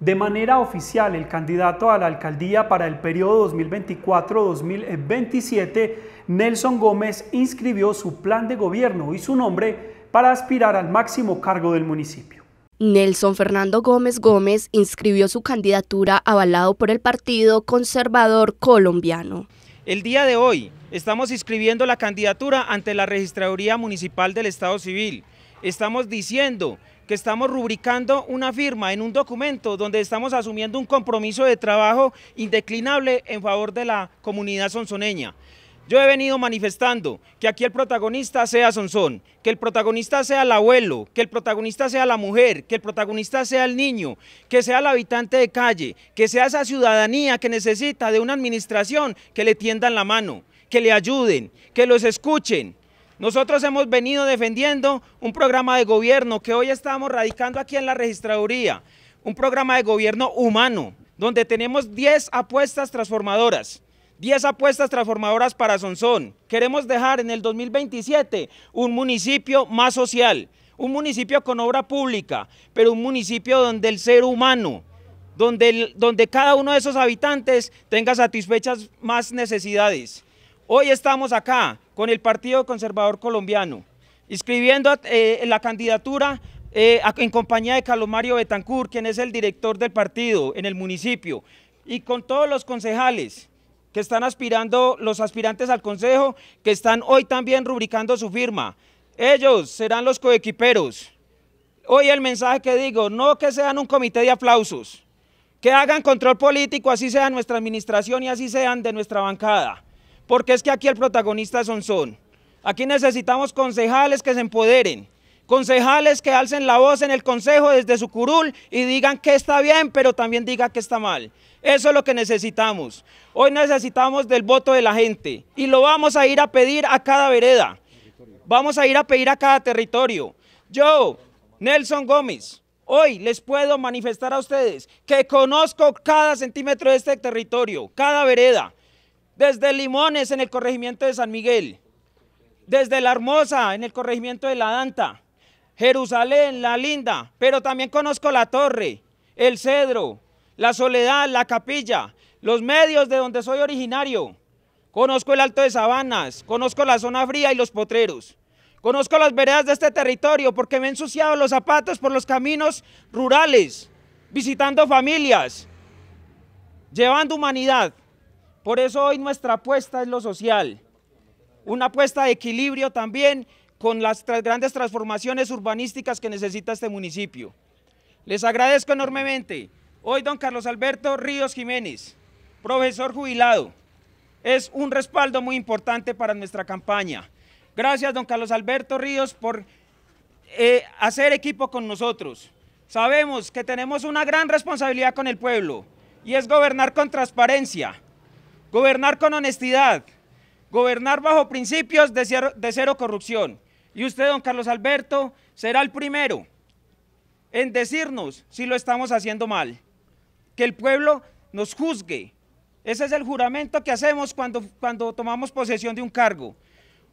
De manera oficial, el candidato a la alcaldía para el periodo 2024-2027, Nelson Gómez, inscribió su plan de gobierno y su nombre para aspirar al máximo cargo del municipio. Nelson Fernando Gómez Gómez inscribió su candidatura avalado por el Partido Conservador Colombiano. El día de hoy estamos inscribiendo la candidatura ante la Registraduría Municipal del Estado Civil. Estamos diciendo que estamos rubricando una firma en un documento donde estamos asumiendo un compromiso de trabajo indeclinable en favor de la comunidad sonsoneña. Yo he venido manifestando que aquí el protagonista sea Sonzón, que el protagonista sea el abuelo, que el protagonista sea la mujer, que el protagonista sea el niño, que sea el habitante de calle, que sea esa ciudadanía que necesita de una administración que le tiendan la mano, que le ayuden, que los escuchen, nosotros hemos venido defendiendo un programa de gobierno que hoy estamos radicando aquí en la registraduría, un programa de gobierno humano, donde tenemos 10 apuestas transformadoras. 10 apuestas transformadoras para Sonsón. Queremos dejar en el 2027 un municipio más social, un municipio con obra pública, pero un municipio donde el ser humano, donde, donde cada uno de esos habitantes tenga satisfechas más necesidades. Hoy estamos acá con el Partido Conservador Colombiano, inscribiendo eh, la candidatura eh, en compañía de Carlos Mario Betancur, quien es el director del partido en el municipio, y con todos los concejales que están aspirando, los aspirantes al consejo, que están hoy también rubricando su firma. Ellos serán los coequiperos. Hoy el mensaje que digo, no que sean un comité de aplausos, que hagan control político, así sea nuestra administración y así sean de nuestra bancada porque es que aquí el protagonista son son. Aquí necesitamos concejales que se empoderen, concejales que alcen la voz en el consejo desde su curul y digan que está bien, pero también digan que está mal. Eso es lo que necesitamos. Hoy necesitamos del voto de la gente y lo vamos a ir a pedir a cada vereda. Vamos a ir a pedir a cada territorio. Yo, Nelson Gómez, hoy les puedo manifestar a ustedes que conozco cada centímetro de este territorio, cada vereda desde Limones en el corregimiento de San Miguel, desde La Hermosa en el corregimiento de La Danta, Jerusalén, La Linda, pero también conozco La Torre, El Cedro, La Soledad, La Capilla, los medios de donde soy originario. Conozco el Alto de Sabanas, conozco la zona fría y los potreros. Conozco las veredas de este territorio porque me he ensuciado los zapatos por los caminos rurales, visitando familias, llevando humanidad. Por eso hoy nuestra apuesta es lo social, una apuesta de equilibrio también con las grandes transformaciones urbanísticas que necesita este municipio. Les agradezco enormemente. Hoy don Carlos Alberto Ríos Jiménez, profesor jubilado, es un respaldo muy importante para nuestra campaña. Gracias don Carlos Alberto Ríos por eh, hacer equipo con nosotros. Sabemos que tenemos una gran responsabilidad con el pueblo y es gobernar con transparencia Gobernar con honestidad, gobernar bajo principios de cero, corrupción. Y usted, don Carlos Alberto, será el primero en decirnos si lo estamos haciendo mal. Que el pueblo nos juzgue. Ese es el juramento que hacemos cuando, cuando tomamos posesión de un cargo.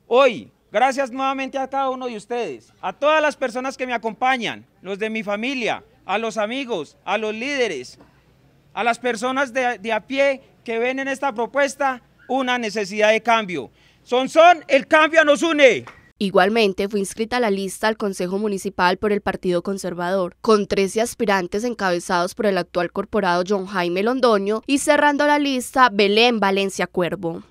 Hoy, gracias nuevamente a cada uno de ustedes, a todas las personas que me acompañan, los de mi familia, a los amigos, a los líderes, a las personas de, a pie que ven en esta propuesta una necesidad de cambio. son son el cambio nos une. Igualmente fue inscrita la lista al Consejo Municipal por el Partido Conservador, con 13 aspirantes encabezados por el actual corporado John Jaime Londoño y cerrando la lista Belén Valencia Cuervo.